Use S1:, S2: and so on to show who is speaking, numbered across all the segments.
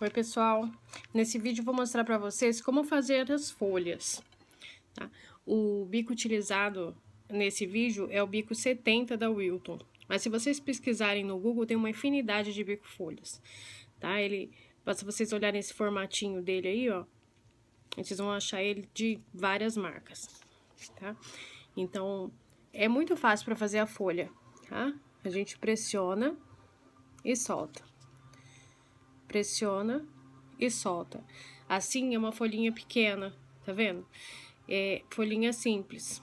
S1: Oi pessoal, nesse vídeo vou mostrar para vocês como fazer as folhas. Tá? O bico utilizado nesse vídeo é o bico 70 da Wilton, mas se vocês pesquisarem no Google tem uma infinidade de bico folhas, tá? Ele, se vocês olharem esse formatinho dele aí, ó, vocês vão achar ele de várias marcas, tá? Então é muito fácil para fazer a folha, tá? A gente pressiona e solta pressiona e solta. Assim é uma folhinha pequena, tá vendo? É folhinha simples.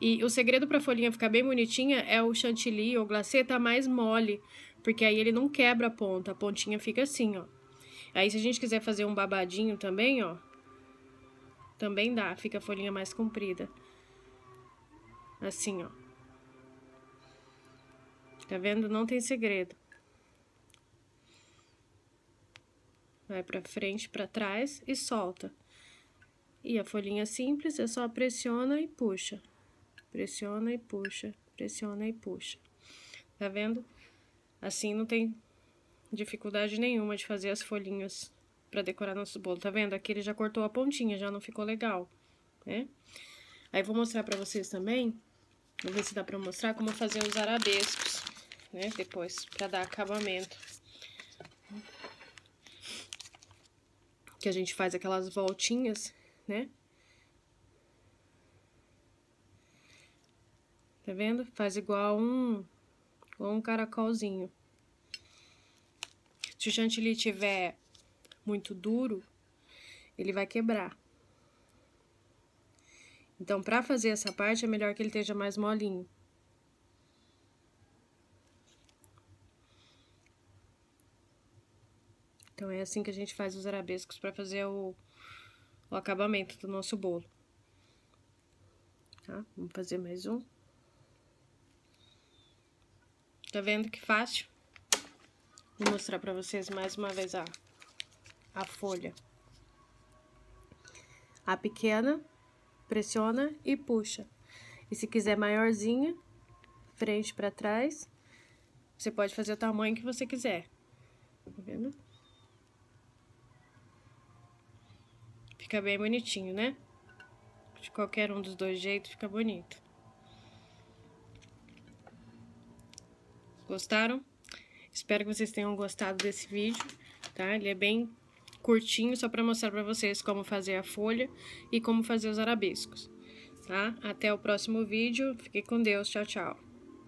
S1: E o segredo para a folhinha ficar bem bonitinha é o chantilly ou glacê tá mais mole, porque aí ele não quebra a ponta, a pontinha fica assim, ó. Aí se a gente quiser fazer um babadinho também, ó, também dá, fica a folhinha mais comprida. Assim, ó. Tá vendo? Não tem segredo. Vai para frente, para trás e solta. E a folhinha simples é só pressiona e puxa. Pressiona e puxa, pressiona e puxa. Tá vendo? Assim não tem dificuldade nenhuma de fazer as folhinhas para decorar nosso bolo. Tá vendo? Aqui ele já cortou a pontinha, já não ficou legal, né? Aí vou mostrar para vocês também, vou ver se dá para mostrar como fazer os arabescos, né? Depois, para dar acabamento. que a gente faz aquelas voltinhas, né? Tá vendo? Faz igual um, igual um caracolzinho. Se o chantilly tiver muito duro, ele vai quebrar. Então, para fazer essa parte, é melhor que ele esteja mais molinho. Então é assim que a gente faz os arabescos para fazer o, o acabamento do nosso bolo. Tá? Vamos fazer mais um. Tá vendo que fácil? Vou mostrar para vocês mais uma vez a, a folha. A pequena, pressiona e puxa. E se quiser maiorzinha, frente para trás, você pode fazer o tamanho que você quiser. Tá vendo? Fica bem bonitinho, né? De qualquer um dos dois jeitos fica bonito. Gostaram? Espero que vocês tenham gostado desse vídeo, tá? Ele é bem curtinho, só para mostrar para vocês como fazer a folha e como fazer os arabescos, tá? Até o próximo vídeo. Fique com Deus. Tchau, tchau.